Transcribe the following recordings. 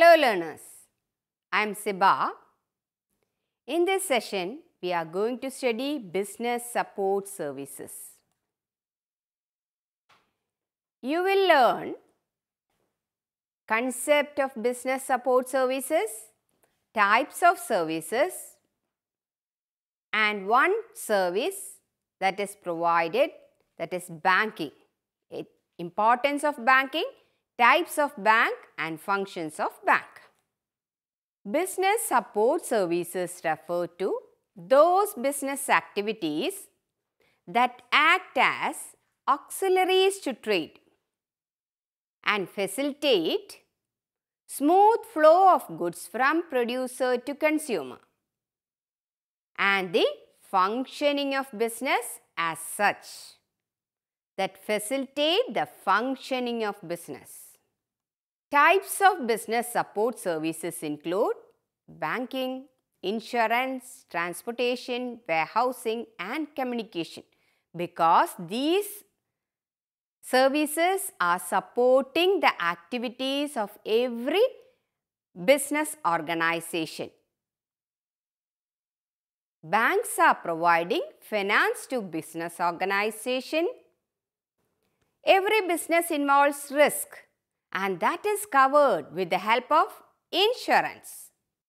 Hello learners, I am Siba. In this session, we are going to study business support services. You will learn concept of business support services, types of services and one service that is provided that is banking, it, importance of banking Types of bank and functions of bank. Business support services refer to those business activities that act as auxiliaries to trade and facilitate smooth flow of goods from producer to consumer and the functioning of business as such that facilitate the functioning of business. Types of business support services include banking, insurance, transportation, warehousing and communication because these services are supporting the activities of every business organization. Banks are providing finance to business organization. Every business involves risk and that is covered with the help of insurance.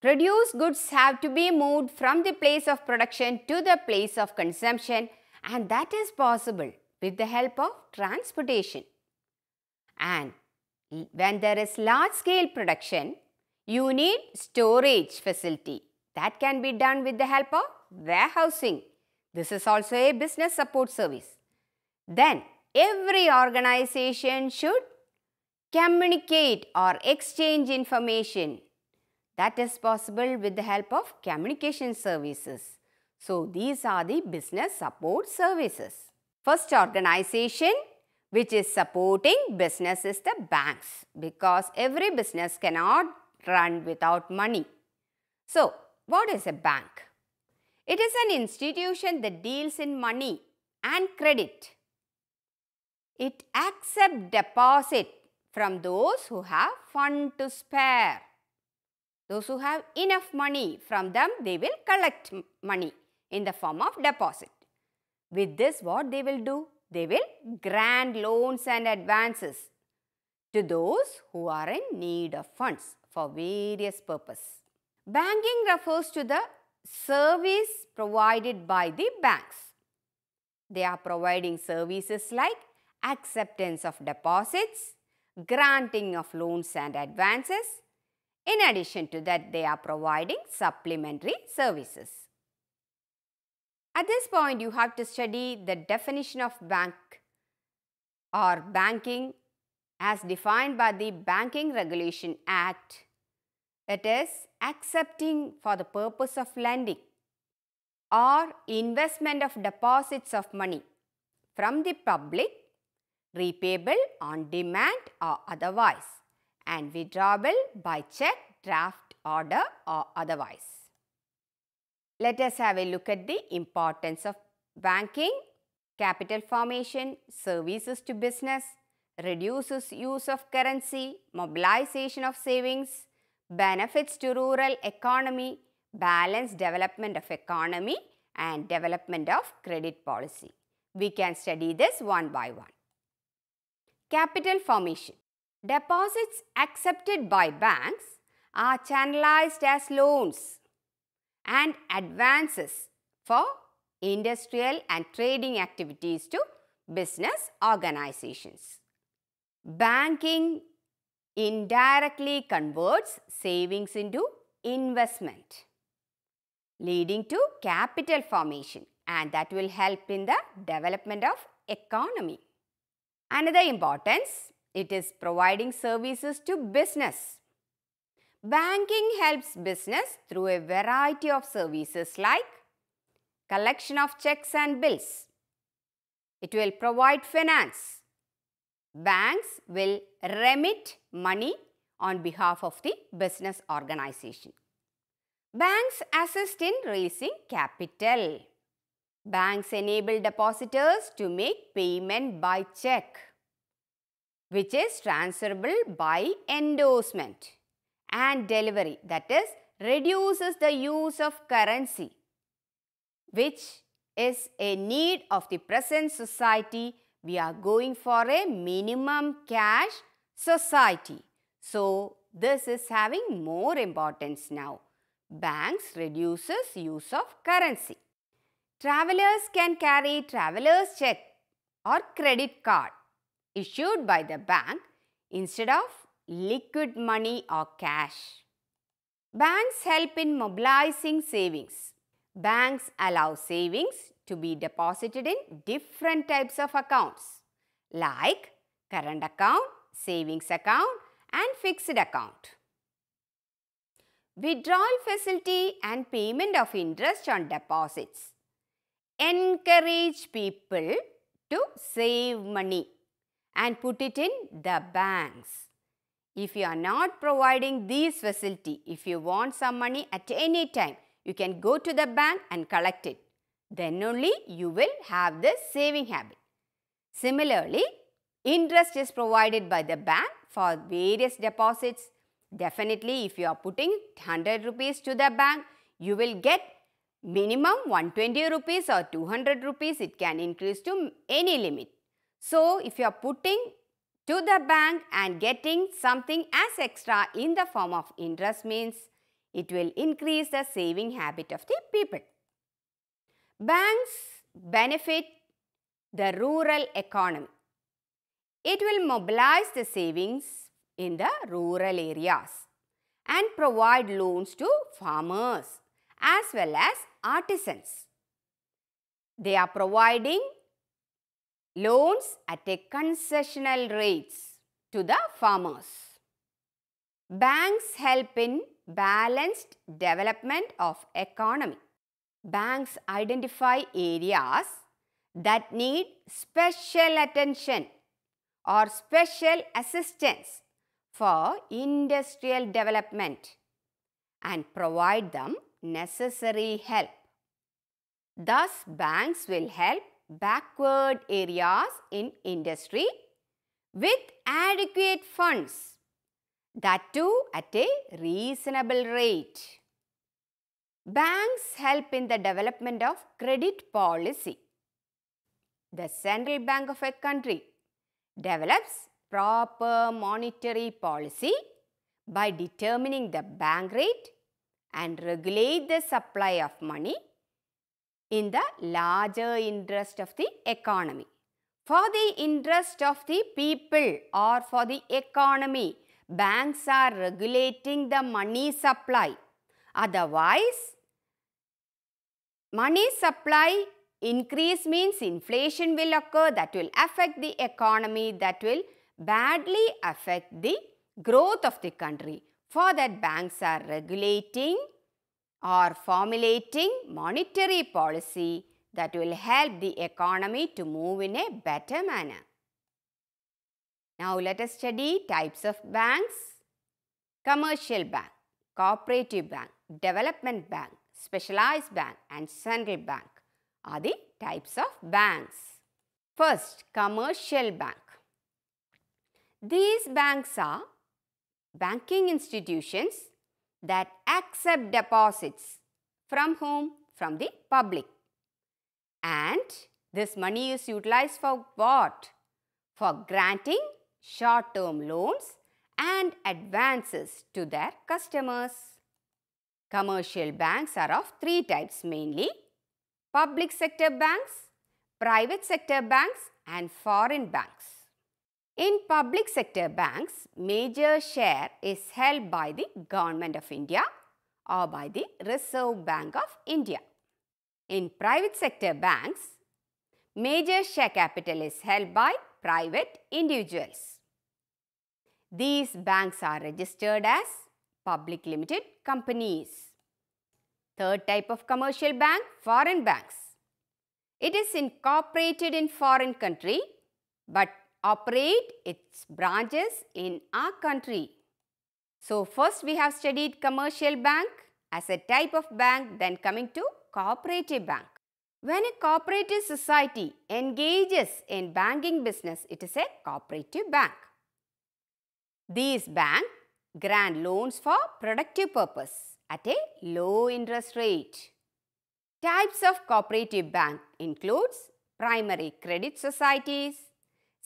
Produced goods have to be moved from the place of production to the place of consumption and that is possible with the help of transportation. And when there is large scale production, you need storage facility. That can be done with the help of warehousing. This is also a business support service. Then every organization should communicate or exchange information. That is possible with the help of communication services. So, these are the business support services. First organization which is supporting business is the banks because every business cannot run without money. So, what is a bank? It is an institution that deals in money and credit. It accepts deposit from those who have fund to spare. Those who have enough money from them they will collect money in the form of deposit. With this what they will do? They will grant loans and advances to those who are in need of funds for various purposes. Banking refers to the service provided by the banks. They are providing services like acceptance of deposits, granting of loans and advances. In addition to that, they are providing supplementary services. At this point, you have to study the definition of bank or banking as defined by the Banking Regulation Act. It is accepting for the purpose of lending or investment of deposits of money from the public repayable on demand or otherwise and withdrawable by check, draft order or otherwise. Let us have a look at the importance of banking, capital formation, services to business, reduces use of currency, mobilization of savings, benefits to rural economy, balanced development of economy and development of credit policy. We can study this one by one. Capital formation. Deposits accepted by banks are channelized as loans and advances for industrial and trading activities to business organizations. Banking indirectly converts savings into investment leading to capital formation and that will help in the development of economy. Another importance, it is providing services to business. Banking helps business through a variety of services like collection of checks and bills. It will provide finance. Banks will remit money on behalf of the business organization. Banks assist in raising capital. Banks enable depositors to make payment by check, which is transferable by endorsement and delivery, that is, reduces the use of currency, which is a need of the present society. We are going for a minimum cash society. So, this is having more importance now. Banks reduces use of currency. Travelers can carry traveler's check or credit card issued by the bank instead of liquid money or cash. Banks help in mobilizing savings. Banks allow savings to be deposited in different types of accounts like current account, savings account and fixed account. Withdrawal facility and payment of interest on deposits encourage people to save money and put it in the banks. If you are not providing this facility, if you want some money at any time, you can go to the bank and collect it. Then only you will have the saving habit. Similarly, interest is provided by the bank for various deposits. Definitely, if you are putting 100 rupees to the bank, you will get minimum 120 rupees or 200 rupees it can increase to any limit. So if you are putting to the bank and getting something as extra in the form of interest means it will increase the saving habit of the people. Banks benefit the rural economy. It will mobilize the savings in the rural areas and provide loans to farmers as well as artisans. They are providing loans at a concessional rates to the farmers. Banks help in balanced development of economy. Banks identify areas that need special attention or special assistance for industrial development and provide them necessary help. Thus, banks will help backward areas in industry with adequate funds, that too at a reasonable rate. Banks help in the development of credit policy. The central bank of a country develops proper monetary policy by determining the bank rate and regulate the supply of money in the larger interest of the economy. For the interest of the people or for the economy, banks are regulating the money supply. Otherwise, money supply increase means inflation will occur that will affect the economy that will badly affect the growth of the country. For that banks are regulating or formulating monetary policy that will help the economy to move in a better manner. Now let us study types of banks. Commercial bank, cooperative bank, development bank, specialized bank and central bank are the types of banks. First, commercial bank. These banks are banking institutions that accept deposits. From whom? From the public. And this money is utilized for what? For granting short-term loans and advances to their customers. Commercial banks are of three types mainly. Public sector banks, private sector banks and foreign banks. In public sector banks, major share is held by the Government of India or by the Reserve Bank of India. In private sector banks, major share capital is held by private individuals. These banks are registered as public limited companies. Third type of commercial bank, foreign banks. It is incorporated in foreign country but operate its branches in our country. So first we have studied commercial bank as a type of bank then coming to cooperative bank. When a cooperative society engages in banking business, it is a cooperative bank. These banks grant loans for productive purpose at a low interest rate. Types of cooperative bank includes primary credit societies,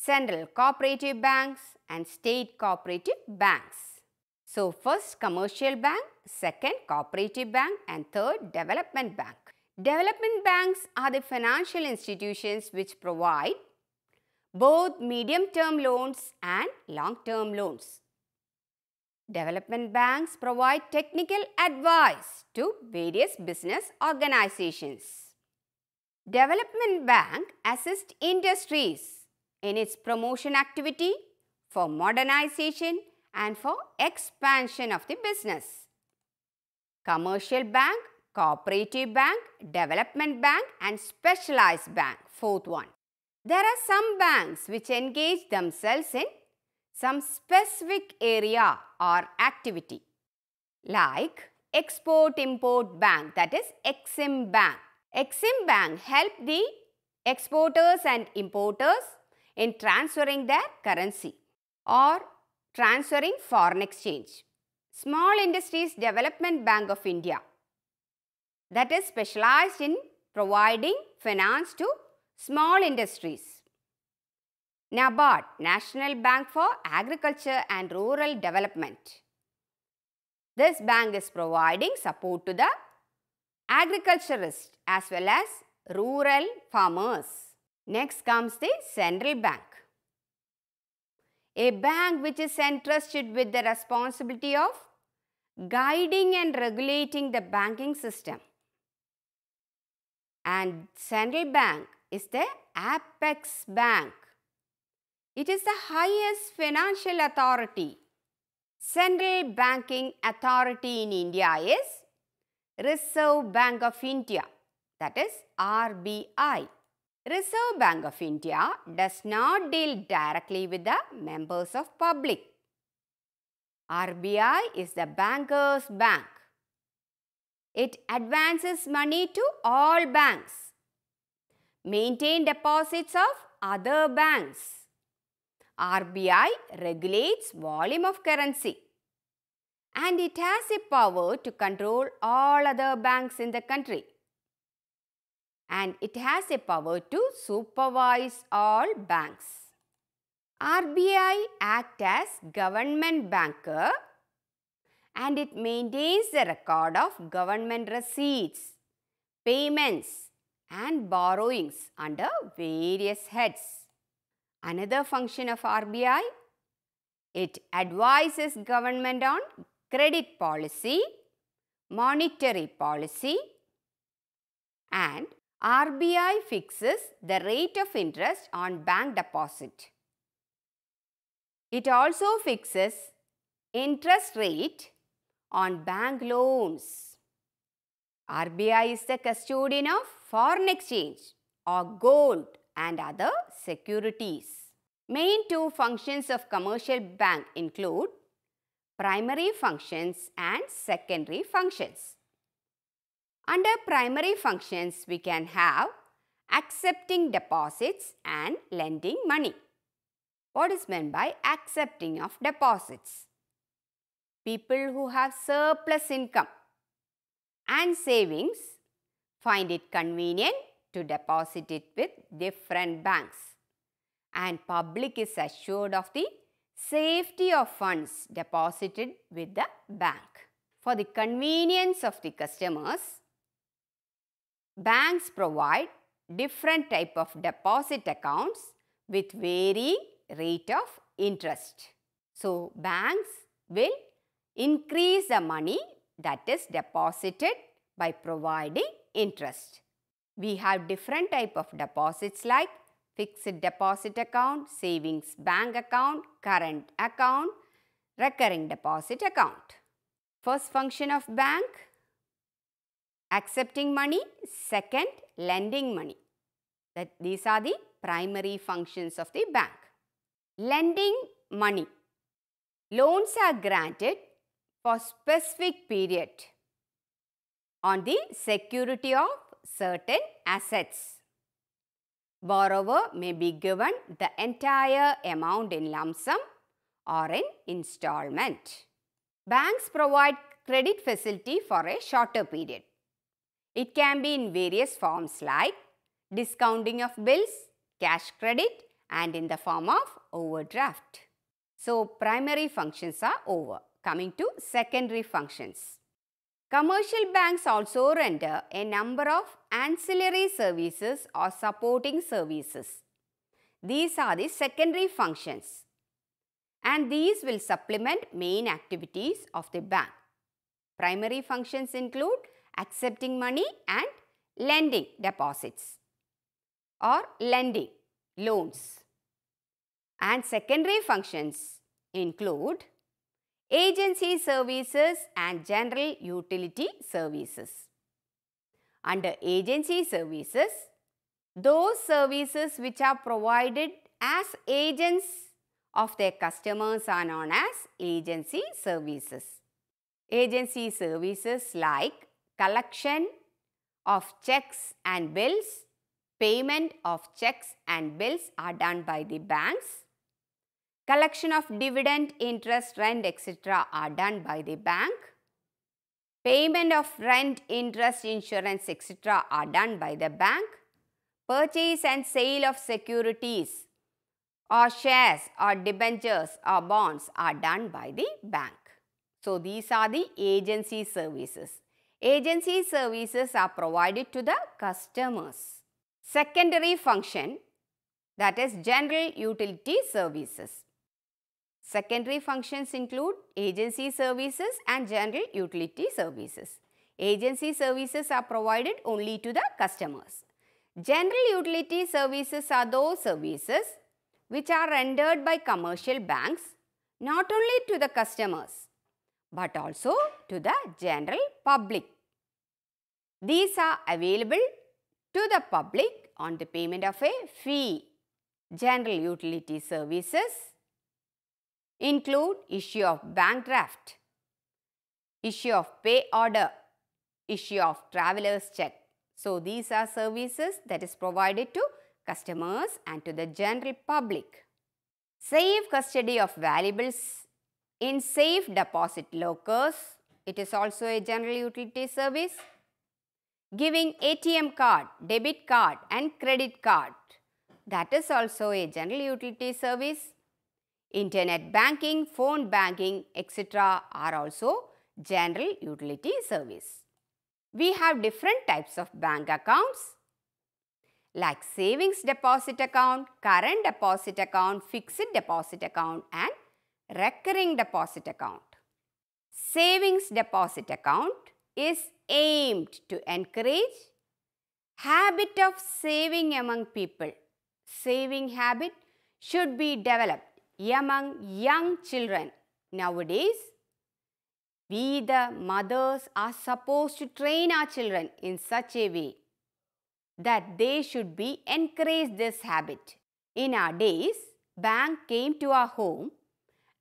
central cooperative banks and state cooperative banks. So first commercial bank, second cooperative bank and third development bank. Development banks are the financial institutions which provide both medium-term loans and long-term loans. Development banks provide technical advice to various business organizations. Development Bank assist industries in its promotion activity, for modernization and for expansion of the business. Commercial bank, cooperative bank, development bank and specialized bank, fourth one. There are some banks which engage themselves in some specific area or activity like Export-Import Bank that is Exim Bank. Exim Bank help the exporters and importers in transferring their currency or transferring foreign exchange. Small Industries Development Bank of India that is specialized in providing finance to small industries. NABARD, National Bank for Agriculture and Rural Development. This bank is providing support to the agriculturists as well as rural farmers. Next comes the central bank. A bank which is entrusted with the responsibility of guiding and regulating the banking system. And central bank is the apex bank. It is the highest financial authority. Central banking authority in India is Reserve Bank of India that is RBI. Reserve Bank of India does not deal directly with the members of public. RBI is the banker's bank. It advances money to all banks. Maintain deposits of other banks. RBI regulates volume of currency. And it has the power to control all other banks in the country and it has a power to supervise all banks. RBI act as government banker and it maintains the record of government receipts, payments and borrowings under various heads. Another function of RBI, it advises government on credit policy, monetary policy and RBI fixes the rate of interest on bank deposit. It also fixes interest rate on bank loans. RBI is the custodian of foreign exchange or gold and other securities. Main two functions of commercial bank include primary functions and secondary functions. Under primary functions, we can have accepting deposits and lending money. What is meant by accepting of deposits? People who have surplus income and savings find it convenient to deposit it with different banks. And public is assured of the safety of funds deposited with the bank. For the convenience of the customers, Banks provide different type of deposit accounts with varying rate of interest. So, banks will increase the money that is deposited by providing interest. We have different type of deposits like fixed deposit account, savings bank account, current account, recurring deposit account. First function of bank accepting money, second lending money. That these are the primary functions of the bank. Lending money. Loans are granted for specific period on the security of certain assets. Borrower may be given the entire amount in lump sum or in installment. Banks provide credit facility for a shorter period. It can be in various forms like discounting of bills, cash credit and in the form of overdraft. So, primary functions are over. Coming to secondary functions. Commercial banks also render a number of ancillary services or supporting services. These are the secondary functions and these will supplement main activities of the bank. Primary functions include accepting money and lending deposits or lending loans. And secondary functions include agency services and general utility services. Under agency services, those services which are provided as agents of their customers are known as agency services. Agency services like collection of checks and bills, payment of checks and bills are done by the banks. Collection of dividend, interest, rent, etc. are done by the bank. Payment of rent, interest, insurance, etc. are done by the bank. Purchase and sale of securities or shares or debentures or bonds are done by the bank. So, these are the agency services. Agency services are provided to the customers. Secondary function that is general utility services. Secondary functions include agency services and general utility services. Agency services are provided only to the customers. General utility services are those services which are rendered by commercial banks not only to the customers but also to the general public. These are available to the public on the payment of a fee. General utility services include issue of bank draft, issue of pay order, issue of traveler's check. So, these are services that is provided to customers and to the general public. Safe custody of valuables in safe deposit lockers. It is also a general utility service giving ATM card, debit card and credit card. That is also a general utility service. Internet banking, phone banking etc. are also general utility service. We have different types of bank accounts like savings deposit account, current deposit account, fixed deposit account and recurring deposit account. Savings deposit account is aimed to encourage habit of saving among people. Saving habit should be developed among young children. Nowadays, we the mothers are supposed to train our children in such a way that they should be encouraged this habit. In our days, bank came to our home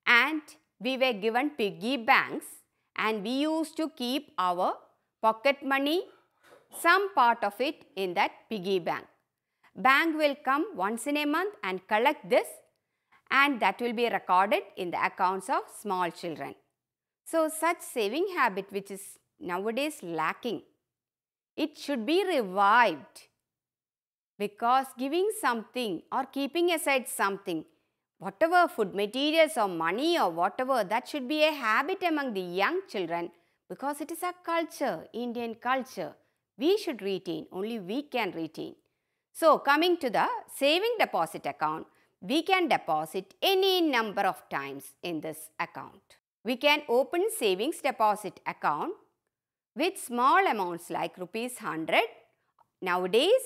and we were given piggy banks and we used to keep our pocket money, some part of it in that piggy bank. Bank will come once in a month and collect this and that will be recorded in the accounts of small children. So such saving habit which is nowadays lacking, it should be revived because giving something or keeping aside something, whatever food materials or money or whatever, that should be a habit among the young children because it is a culture, Indian culture, we should retain, only we can retain. So, coming to the saving deposit account, we can deposit any number of times in this account. We can open savings deposit account with small amounts like rupees 100. Nowadays,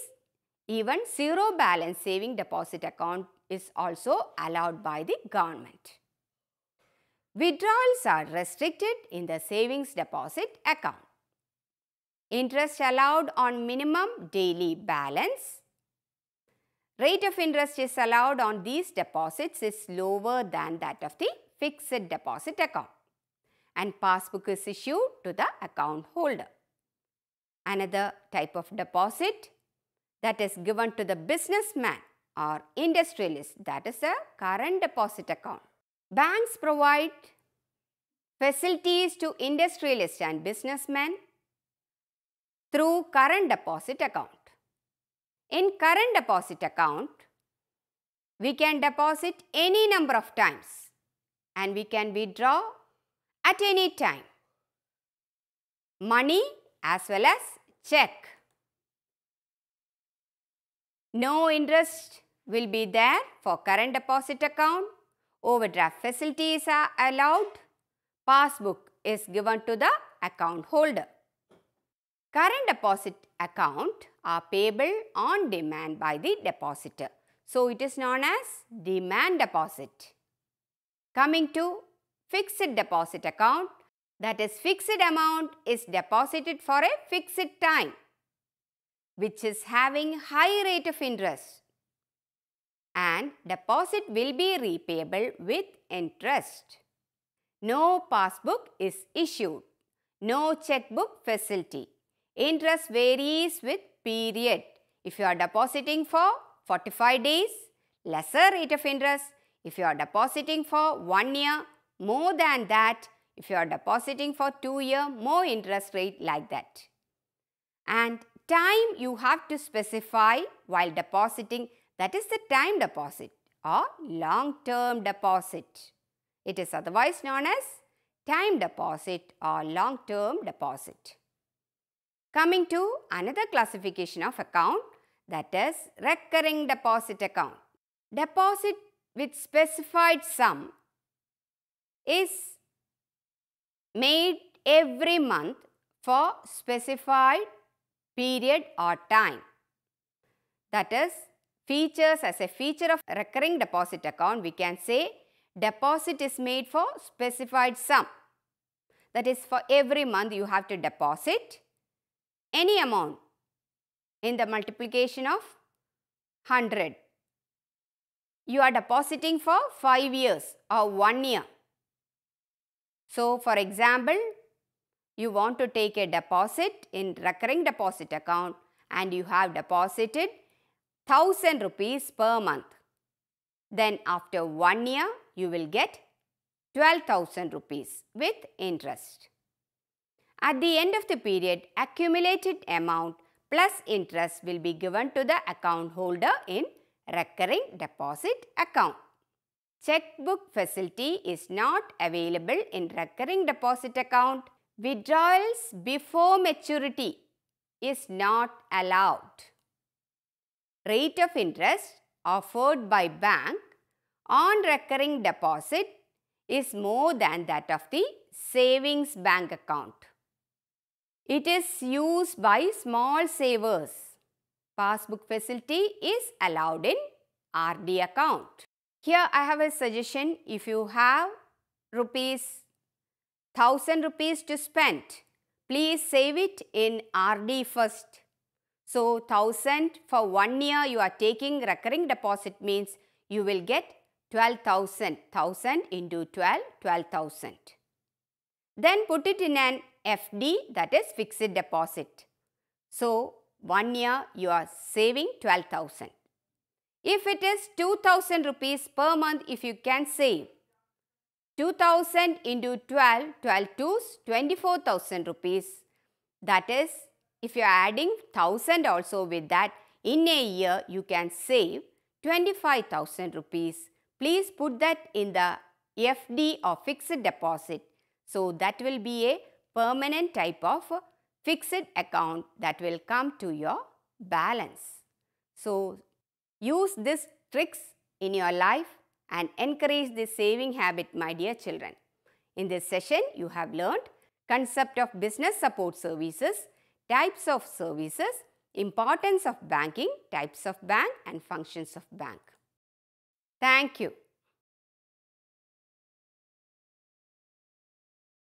even zero balance saving deposit account is also allowed by the government. Withdrawals are restricted in the savings deposit account. Interest allowed on minimum daily balance. Rate of interest is allowed on these deposits is lower than that of the fixed deposit account. And passbook is issued to the account holder. Another type of deposit that is given to the businessman or industrialist that is a current deposit account. Banks provide facilities to industrialists and businessmen through current deposit account. In current deposit account, we can deposit any number of times and we can withdraw at any time. Money as well as check. No interest will be there for current deposit account Overdraft facilities are allowed. Passbook is given to the account holder. Current deposit account are payable on demand by the depositor. So, it is known as demand deposit. Coming to fixed deposit account that is fixed amount is deposited for a fixed time which is having high rate of interest and deposit will be repayable with interest. No passbook is issued. No checkbook facility. Interest varies with period. If you are depositing for 45 days, lesser rate of interest. If you are depositing for 1 year, more than that. If you are depositing for 2 year, more interest rate like that. And time you have to specify while depositing that is the time deposit or long-term deposit. It is otherwise known as time deposit or long-term deposit. Coming to another classification of account that is recurring deposit account. Deposit with specified sum is made every month for specified period or time. That is Features as a feature of recurring deposit account, we can say deposit is made for specified sum. That is for every month you have to deposit any amount in the multiplication of 100. You are depositing for 5 years or 1 year. So, for example, you want to take a deposit in recurring deposit account and you have deposited 1000 rupees per month. Then after one year, you will get 12,000 rupees with interest. At the end of the period, accumulated amount plus interest will be given to the account holder in recurring deposit account. Checkbook facility is not available in recurring deposit account. Withdrawals before maturity is not allowed rate of interest offered by bank on recurring deposit is more than that of the savings bank account. It is used by small savers. Passbook facility is allowed in RD account. Here I have a suggestion if you have rupees 1000 rupees to spend, please save it in RD first so 1000 for one year you are taking recurring deposit means you will get 12,000. 1000 into 12, 12,000. Then put it in an FD that is fixed deposit. So one year you are saving 12,000. If it is 2000 rupees per month if you can save. 2000 into 12, 12 twos, 24,000 rupees. That is if you are adding 1000 also with that, in a year you can save 25,000 rupees. Please put that in the FD or fixed deposit. So that will be a permanent type of fixed account that will come to your balance. So use these tricks in your life and encourage the saving habit my dear children. In this session you have learned concept of business support services types of services, importance of banking, types of bank and functions of bank. Thank you.